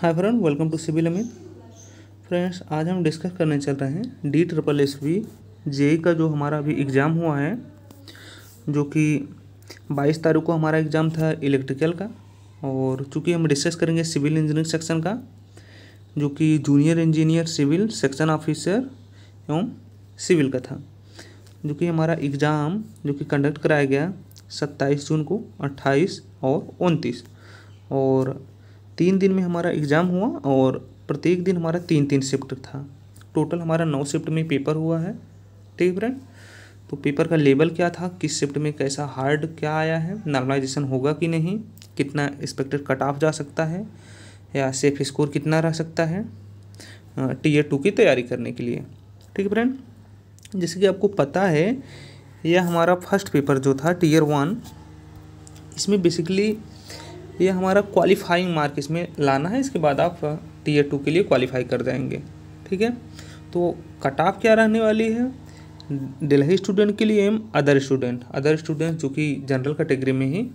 hi friend welcome to civil Amit friends आज हम discuss करने चल रहे हैं D triple S V J का जो हमारा अभी एग्ज़ाम हुआ है जो कि 22 तारीख को हमारा एग्ज़ाम था इलेक्ट्रिकल का और चूँकि हम डिस्कस करेंगे सिविल इंजीनियरिंग सेक्शन का जो कि junior engineer civil section officer एवं सिविल का था जो कि हमारा एग्ज़ाम जो कि कंडक्ट कराया गया सत्ताईस जून को अट्ठाईस और उनतीस और तीन दिन में हमारा एग्ज़ाम हुआ और प्रत्येक दिन हमारा तीन तीन शिफ्ट था टोटल हमारा नौ शिफ्ट में पेपर हुआ है ठीक फ्रेंड तो पेपर का लेवल क्या था किस शिफ्ट में कैसा हार्ड क्या आया है नॉर्मलाइजेशन होगा कि नहीं कितना एक्सपेक्टेड कट ऑफ जा सकता है या सेफ स्कोर कितना रह सकता है टीयर टू की तैयारी करने के लिए ठीक है फ्रेंड जैसे कि आपको पता है यह हमारा फर्स्ट पेपर जो था टीयर वन इसमें बेसिकली ये हमारा क्वालिफाइंग मार्क इसमें लाना है इसके बाद आप टीयर uh, टू के लिए क्वालिफाई कर देंगे ठीक है तो कट ऑफ क्या रहने वाली है दिल्ली स्टूडेंट के लिए एम अदर स्टूडेंट अदर स्टूडेंट जो कि जनरल कैटेगरी में ही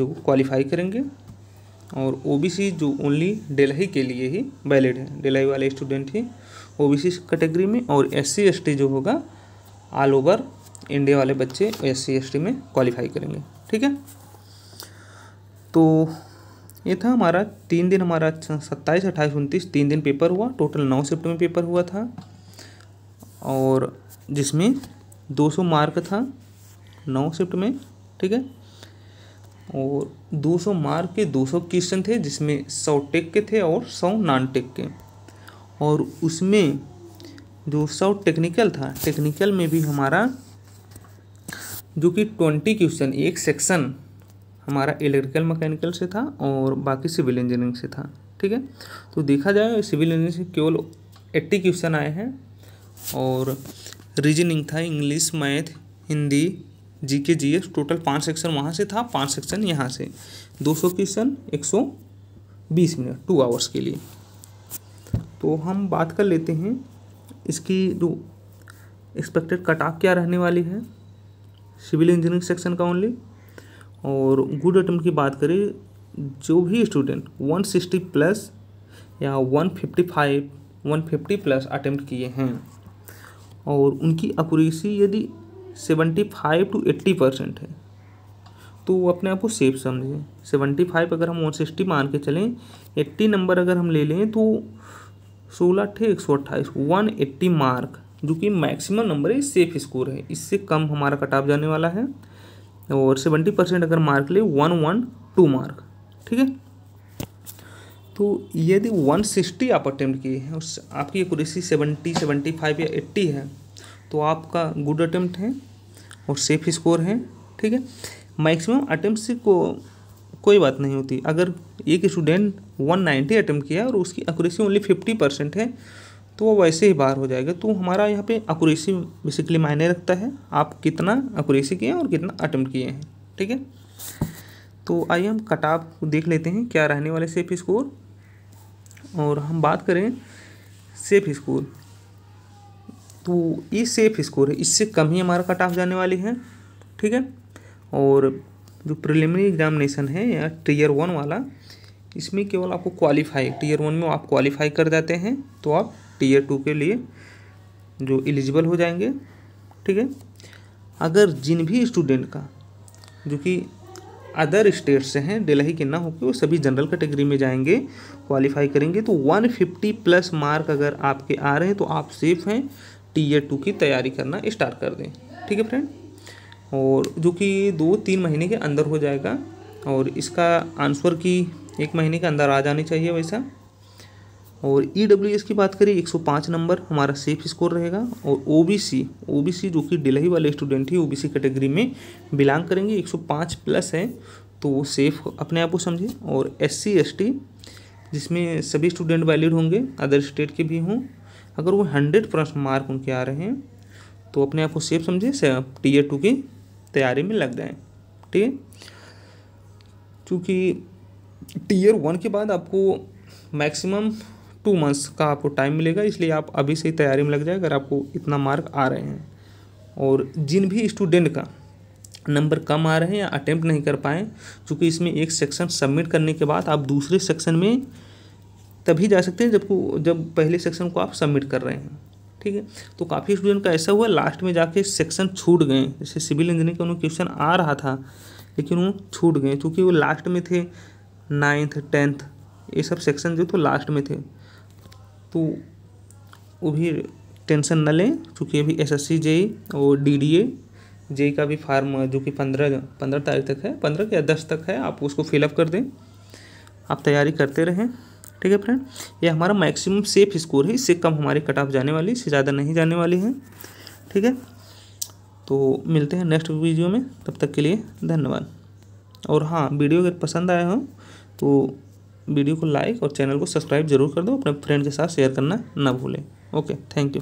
जो क्वालिफाई करेंगे और ओबीसी जो ओनली दिल्ली के लिए ही वैलिड है दिल्ली वाले स्टूडेंट ही ओबीसी कैटेगरी में और एस सी जो होगा ऑल ओवर इंडिया वाले बच्चे एस सी में क्वालिफाई करेंगे ठीक है तो ये था हमारा तीन दिन हमारा सत्ताईस अट्ठाईस उनतीस तीन दिन पेपर हुआ टोटल नौ शिफ्ट में पेपर हुआ था और जिसमें दो सौ मार्क था नौ शिफ्ट में ठीक है और दो सौ मार्क के दो सौ क्वेश्चन थे जिसमें सौ टेक के थे और सौ नॉन टेक के और उसमें जो सौ टेक्निकल था टेक्निकल में भी हमारा जो कि ट्वेंटी क्वेश्चन एक सेक्शन हमारा इलेक्ट्रिकल मैकेनिकल से था और बाकी सिविल इंजीनियरिंग से था ठीक है तो देखा जाए सिविल इंजीनियरिंग से केवल एट्टी क्वेश्चन आए हैं और रीजनिंग था English math Hindi G K G S total पाँच सेक्शन वहाँ से था पाँच सेक्शन यहाँ से दो सौ क्वेश्चन एक सौ बीस मिनट टू आवर्स के लिए तो हम बात कर लेते हैं इसकी जो एक्सपेक्टेड कट ऑफ क्या रहने वाली है सिविल इंजीनियरिंग सेक्शन का ओनली और गुड अटैम्प्ट की बात करें जो भी स्टूडेंट 160 प्लस या 155 150 प्लस अटैम्प्ट किए हैं और उनकी अप्रेसी यदि 75 टू 80 परसेंट है तो वो अपने आप को सेफ समझें 75 अगर हम 160 मान के चलें 80 नंबर अगर हम ले लें तो सोलह अट्ठे एक सौ अट्ठाईस वन एट्टी मार्क जो कि मैक्सिमम नंबर है सेफ स्कोर है इससे कम हमारा कटाव जाने वाला है और सेवेंटी परसेंट अगर मार्क ले वन वन टू मार्क ठीक है तो यदि वन सिक्सटी आप अटैम्प्ट किए हैं उस आपकी एक्यूरेसी सेवेंटी सेवेंटी फाइव या एट्टी है तो आपका गुड अटैम्प्ट है और सेफ स्कोर है ठीक है मैक्सिमम अटैम्प्ट से को कोई बात नहीं होती अगर एक स्टूडेंट वन नाइन्टी अटैम्प्ट किया और उसकी एक्यूरेसी ओनली फिफ्टी परसेंट है तो वो वैसे ही बाहर हो जाएगा तो हमारा यहाँ पे अकुरेसी बेसिकली मायने रखता है आप कितना अकुरेसी किए हैं और कितना अटैम्प्ट किए हैं ठीक है तो आइए हम कटाप देख लेते हैं क्या रहने वाले सेफ स्कोर और हम बात करें सेफ स्कोर तो ये सेफ स्कोर है इससे कम ही हमारा कट ऑफ जाने वाली है ठीक है और जो प्रिलिमिनरी एग्जामिनेशन है या टीयर वन वाला इसमें केवल आपको क्वालिफाई टीयर वन में आप क्वालिफाई कर जाते हैं तो आप टीयर टू के लिए जो एलिजिबल हो जाएंगे ठीक है अगर जिन भी स्टूडेंट का जो कि अदर स्टेट से हैं दिल्ली के ना होकर वो सभी जनरल कैटेगरी में जाएंगे क्वालिफाई करेंगे तो 150 प्लस मार्क अगर आपके आ रहे हैं तो आप सेफ हैं टीयर टू की तैयारी करना स्टार्ट कर दें ठीक है फ्रेंड और जो कि दो तीन महीने के अंदर हो जाएगा और इसका आंसर की एक महीने के अंदर आ जानी चाहिए वैसा और ई डब्ल्यू एस की बात करें 105 नंबर हमारा सेफ स्कोर रहेगा और ओ बी सी ओ बी सी जो कि डिलही वाले स्टूडेंट ही ओ बी सी कैटेगरी में बिलोंग करेंगे 105 प्लस है तो वो सेफ अपने आप को समझें और एस सी एस टी जिसमें सभी स्टूडेंट वैलिड होंगे अदर स्टेट के भी हों अगर वो हंड्रेड परसेंट मार्क उनके आ रहे हैं तो अपने आप को सेफ समझें से टीयर टू की तैयारी में लग जाएँ ठीक है चूँकि टीयर वन के बाद आपको मैक्सिमम टू मंथ्स का आपको टाइम मिलेगा इसलिए आप अभी से ही तैयारी में लग जाए अगर आपको इतना मार्क आ रहे हैं और जिन भी स्टूडेंट का नंबर कम आ रहे हैं या अटैम्प्ट नहीं कर पाए क्योंकि इसमें एक सेक्शन सबमिट करने के बाद आप दूसरे सेक्शन में तभी जा सकते हैं जब जब पहले सेक्शन को आप सबमिट कर रहे हैं ठीक है तो काफ़ी स्टूडेंट का ऐसा हुआ लास्ट में जाके सेक्शन छूट गए जैसे सिविल इंजीनियरिंग का उन्होंने क्वेश्चन आ रहा था लेकिन वो छूट गए क्योंकि वो लास्ट में थे नाइन्थ टेंथ ये सब सेक्शन जो थे तो लास्ट में थे तो वो भी टेंशन न लें चूँकि अभी एस एस सी जेई और डी डी ए जेई का भी फार्म जो कि पंद्रह पंद्रह तारीख तक है पंद्रह या दस तक है आप उसको फिलअप कर दें आप तैयारी करते रहें ठीक है फ्रेंड ये हमारा मैक्सिमम सेफ स्कोर है इससे कम हमारी कट ऑफ जाने वाली इससे ज़्यादा नहीं जाने वाली है ठीक है तो मिलते हैं नेक्स्ट वीडियो में तब तक के लिए धन्यवाद और हाँ वीडियो अगर पसंद आया हो तो वीडियो को लाइक और चैनल को सब्सक्राइब जरूर कर दो अपने फ्रेंड के साथ शेयर करना ना भूलें ओके थैंक यू